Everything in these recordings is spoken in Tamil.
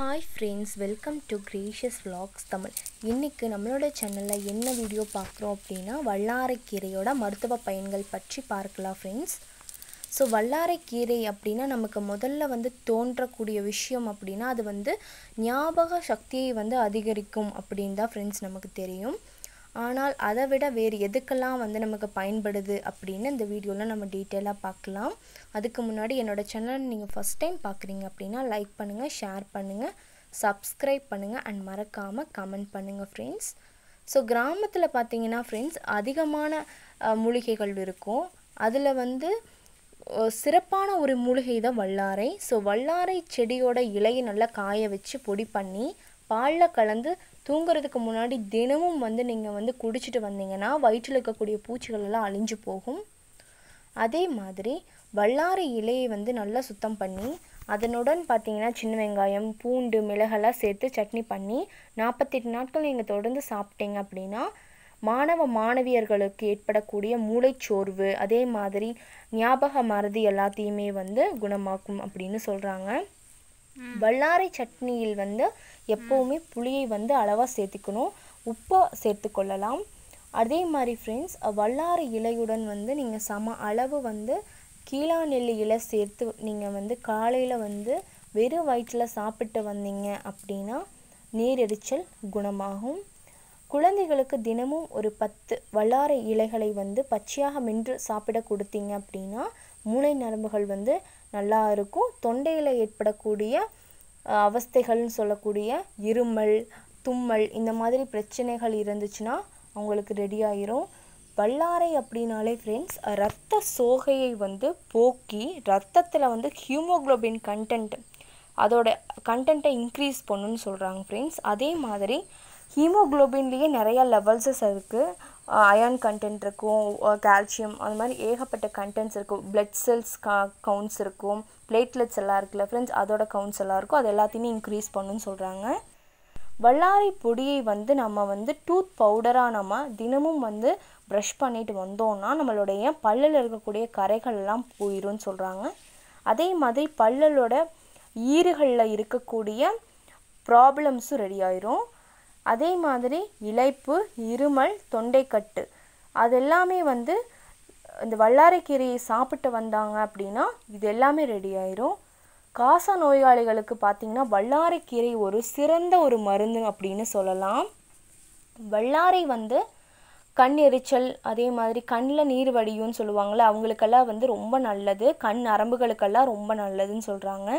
hi friends welcome to Gracious Vlogs Tamil இன்றைக்கு நம்மளோட சேனலில் என்ன வீடியோ பார்க்குறோம் அப்படின்னா வல்லாரைக்கீரையோட மருத்துவ பயன்கள் பற்றி பார்க்கலாம் ஃப்ரெண்ட்ஸ் ஸோ வல்லாரைக்கீரை அப்படின்னா நமக்கு முதல்ல வந்து தோன்றக்கூடிய விஷயம் அப்படின்னா அது வந்து ஞாபக சக்தியை வந்து அதிகரிக்கும் அப்படின் தான் ஃப்ரெண்ட்ஸ் நமக்கு தெரியும் ஆனால் அதை விட வேறு எதுக்கெல்லாம் வந்து நமக்கு பயன்படுது அப்படின்னு இந்த வீடியோவில் நம்ம டீட்டெயிலாக பார்க்கலாம் அதுக்கு முன்னாடி என்னோடய சேனல் நீங்கள் ஃபஸ்ட் டைம் பார்க்குறீங்க அப்படின்னா லைக் பண்ணுங்கள் ஷேர் பண்ணுங்கள் சப்ஸ்கிரைப் பண்ணுங்கள் அண்ட் மறக்காமல் கமெண்ட் பண்ணுங்கள் ஃப்ரெண்ட்ஸ் ஸோ கிராமத்தில் பார்த்தீங்கன்னா ஃப்ரெண்ட்ஸ் அதிகமான மூலிகைகள் இருக்கும் அதில் வந்து சிறப்பான ஒரு மூலிகை தான் வல்லாரை ஸோ வல்லாரை செடியோட இலையை நல்லா காய வச்சு பொடி பண்ணி பாலில் கலந்து தூங்குறதுக்கு முன்னாடி தினமும் வந்து நீங்கள் வந்து குடிச்சிட்டு வந்தீங்கன்னா வயிற்றில் இருக்கக்கூடிய பூச்சிகள் எல்லாம் அழிஞ்சு போகும் அதே மாதிரி வல்லாறு இலையை வந்து நல்லா சுத்தம் பண்ணி அதனுடன் பார்த்தீங்கன்னா சின்ன வெங்காயம் பூண்டு மிளகெல்லாம் சேர்த்து சட்னி பண்ணி நாற்பத்தெட்டு நாட்கள் நீங்கள் தொடர்ந்து சாப்பிட்டீங்க அப்படின்னா மாணவ மாணவியர்களுக்கு ஏற்படக்கூடிய மூளைச்சோர்வு அதே மாதிரி ஞாபக மறதி எல்லாத்தையுமே வந்து குணமாக்கும் அப்படின்னு சொல்கிறாங்க வல்லாரை சட்னியில் வந்து எப்போவுமே புளியை வந்து அளவாக சேர்த்துக்கணும் உப்பை கொள்ளலாம் அதே மாதிரி ஃப்ரெண்ட்ஸ் வல்லாரை இலையுடன் வந்து நீங்கள் சம அளவு வந்து கீழா நெல்லி இலை சேர்த்து நீங்கள் வந்து காலையில் வந்து வெறும் வயிற்றில் சாப்பிட்டு வந்தீங்க அப்படின்னா நீரெரிச்சல் குணமாகும் குழந்தைகளுக்கு தினமும் ஒரு பத்து வல்லாரை இலைகளை வந்து பச்சையாக மென்று சாப்பிட கொடுத்தீங்க அப்படின்னா மூளை நரம்புகள் வந்து நல்லா இருக்கும் தொண்டையில் ஏற்படக்கூடிய அவஸ்தைகள்னு சொல்லக்கூடிய இருமல் தும்மல் இந்த மாதிரி பிரச்சனைகள் இருந்துச்சுன்னா அவங்களுக்கு ரெடி ஆயிரும் வல்லாரை அப்படின்னாலே ஃப்ரெண்ட்ஸ் ரத்த சோகையை வந்து போக்கி ரத்தத்தில் வந்து ஹியூமோக்ளோபின் கண்டென்ட் அதோட கண்டென்ட்டை இன்க்ரீஸ் பண்ணுன்னு சொல்கிறாங்க ஃப்ரெண்ட்ஸ் அதே மாதிரி ஹீமோக்ளோபின்லேயே நிறையா லெவல்ஸஸ் இருக்குது அயன் கண்டென்ட் இருக்கும் கால்சியம் அந்த மாதிரி ஏகப்பட்ட கண்டென்ட்ஸ் இருக்கும் பிளட் செல்ஸ் கா கவுண்ட்ஸ் இருக்கும் பிளேட்லெட்ஸ் எல்லாம் இருக்குல்ல ஃப்ரெண்ட்ஸ் அதோட கவுண்ட்ஸ் எல்லாம் இருக்கும் அது எல்லாத்தையுமே இன்க்ரீஸ் பண்ணுன்னு சொல்கிறாங்க வல்லாரை பொடியை வந்து நம்ம வந்து டூத் பவுடராக நம்ம தினமும் வந்து ப்ரஷ் பண்ணிட்டு வந்தோம்னா நம்மளுடைய பல்லில் இருக்கக்கூடிய கரைகள்லாம் போயிடும்னு சொல்கிறாங்க அதே மாதிரி பல்லலோட ஈறுகளில் இருக்கக்கூடிய ப்ராப்ளம்ஸும் ரெடி ஆயிரும் அதே மாதிரி இழைப்பு இருமல் தொண்டைக்கட்டு அது எல்லாமே வந்து இந்த வல்லாரைக்கீரை சாப்பிட்டு வந்தாங்க அப்படின்னா இது எல்லாமே ரெடி ஆயிரும் காசா நோயாளிகளுக்கு பார்த்திங்கன்னா வல்லாரைக்கீரை ஒரு சிறந்த ஒரு மருந்து அப்படின்னு சொல்லலாம் வல்லாரை வந்து கண் எரிச்சல் அதே மாதிரி கண்ணில் நீர் வடியும்னு சொல்லுவாங்கள்ல அவங்களுக்கெல்லாம் வந்து ரொம்ப நல்லது கண் நரம்புகளுக்கெல்லாம் ரொம்ப நல்லதுன்னு சொல்கிறாங்க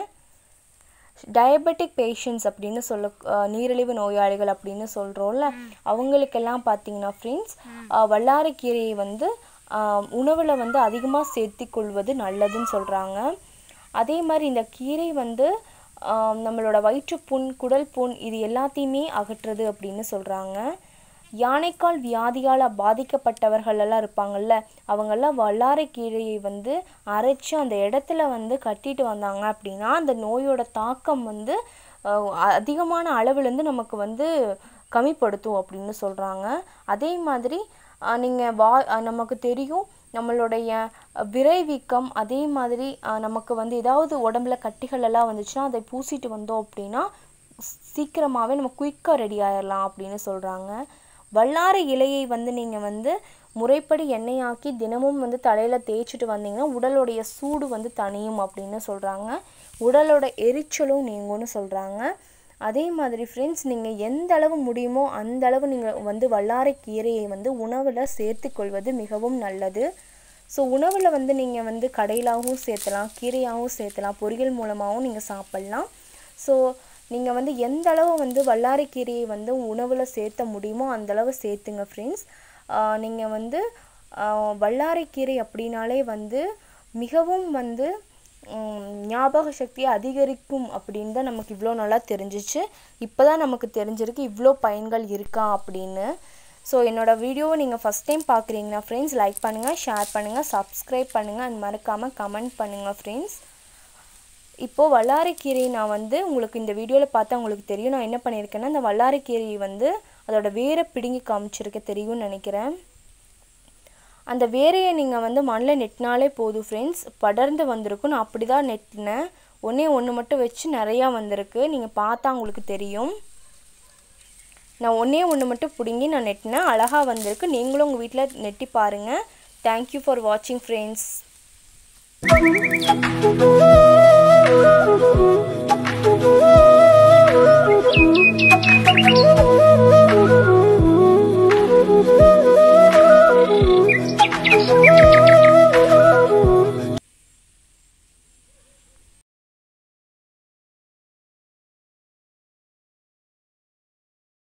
டயபெட்டிக் பேஷண்ட்ஸ் அப்படின்னு சொல்ல நீரிழிவு நோயாளிகள் அப்படின்னு சொல்கிறோம்ல அவங்களுக்கெல்லாம் பார்த்தீங்கன்னா ஃப்ரெண்ட்ஸ் வல்லாரக்கீரையை வந்து உணவில் வந்து அதிகமாக சேர்த்தி கொள்வது நல்லதுன்னு சொல்கிறாங்க அதே மாதிரி இந்த கீரை வந்து நம்மளோட வயிற்றுப்புண் குடல் புண் இது எல்லாத்தையுமே அகற்றுறது அப்படின்னு சொல்கிறாங்க யானைக்கால் வியாதியால் பாதிக்கப்பட்டவர்களெல்லாம் இருப்பாங்கள்ல அவங்கெல்லாம் வல்லாரை கீழையை வந்து அரைச்சி அந்த இடத்துல வந்து கட்டிட்டு வந்தாங்க அப்படின்னா அந்த நோயோட தாக்கம் வந்து அதிகமான அளவுலேருந்து நமக்கு வந்து கம்மிப்படுத்தும் அப்படின்னு சொல்கிறாங்க அதே மாதிரி நீங்கள் வா நமக்கு தெரியும் நம்மளுடைய விரைவீக்கம் அதே மாதிரி நமக்கு வந்து ஏதாவது உடம்புல கட்டிகள் எல்லாம் வந்துச்சுன்னா அதை பூசிட்டு வந்தோம் அப்படின்னா சீக்கிரமாகவே நம்ம குயிக்காக ரெடி ஆயிடலாம் அப்படின்னு சொல்கிறாங்க வல்லாறு இலையை வந்து நீங்கள் வந்து முறைப்படி எண்ணெயாக்கி தினமும் வந்து தலையில் தேய்ச்சிட்டு வந்தீங்கன்னா உடலுடைய சூடு வந்து தணியும் அப்படின்னு சொல்கிறாங்க உடலோட எரிச்சலும் நீங்கும்னு சொல்கிறாங்க அதே மாதிரி ஃப்ரெண்ட்ஸ் நீங்கள் எந்த அளவு முடியுமோ அந்த அளவு நீங்கள் வந்து வல்லாரை கீரையை வந்து உணவில் சேர்த்து கொள்வது மிகவும் நல்லது ஸோ உணவில் வந்து நீங்கள் வந்து கடையிலாகவும் சேர்த்தலாம் கீரையாகவும் சேர்த்தலாம் பொரியல் மூலமாகவும் நீங்கள் சாப்பிட்லாம் ஸோ நீங்கள் வந்து எந்த அளவு வந்து வல்லாரைக்கீரையை வந்து உணவில் சேர்த்த முடியுமோ அந்தளவு சேர்த்துங்க ஃப்ரெண்ட்ஸ் நீங்கள் வந்து வல்லாரைக்கீரை அப்படின்னாலே வந்து மிகவும் வந்து ஞாபக சக்தியை அதிகரிக்கும் அப்படின்னு தான் நமக்கு இவ்வளோ நல்லா தெரிஞ்சிச்சு இப்போ தான் நமக்கு தெரிஞ்சிருக்கு இவ்வளோ பயன்கள் இருக்கா அப்படின்னு ஸோ என்னோடய வீடியோவை நீங்கள் ஃபஸ்ட் டைம் பார்க்குறீங்கன்னா ஃப்ரெண்ட்ஸ் லைக் பண்ணுங்கள் ஷேர் பண்ணுங்கள் சப்ஸ்கிரைப் பண்ணுங்கள் அந்த மறக்காமல் கமெண்ட் பண்ணுங்கள் ஃப்ரெண்ட்ஸ் இப்போது வல்லாரைக்கீரையை நான் வந்து உங்களுக்கு இந்த வீடியோவில் பார்த்தா உங்களுக்கு தெரியும் நான் என்ன பண்ணியிருக்கேன்னா இந்த வல்லாரைக்கீரையை வந்து அதோட வேரை பிடுங்கி காமிச்சிருக்க தெரியும்னு நினைக்கிறேன் அந்த வேரையை நீங்கள் வந்து மண்ணில் நெட்டினாலே போதும் ஃப்ரெண்ட்ஸ் படர்ந்து வந்திருக்கும் நான் அப்படி தான் நெட்டினேன் ஒன்றே ஒன்று மட்டும் வச்சு நிறையா வந்திருக்கு நீங்கள் பார்த்தா உங்களுக்கு தெரியும் நான் ஒன்றே ஒன்று மட்டும் பிடுங்கி நான் நெட்டினேன் அழகாக வந்திருக்கு நீங்களும் உங்கள் வீட்டில் நெட்டி பாருங்கள் தேங்க்யூ ஃபார் வாட்சிங் ஃப்ரெண்ட்ஸ்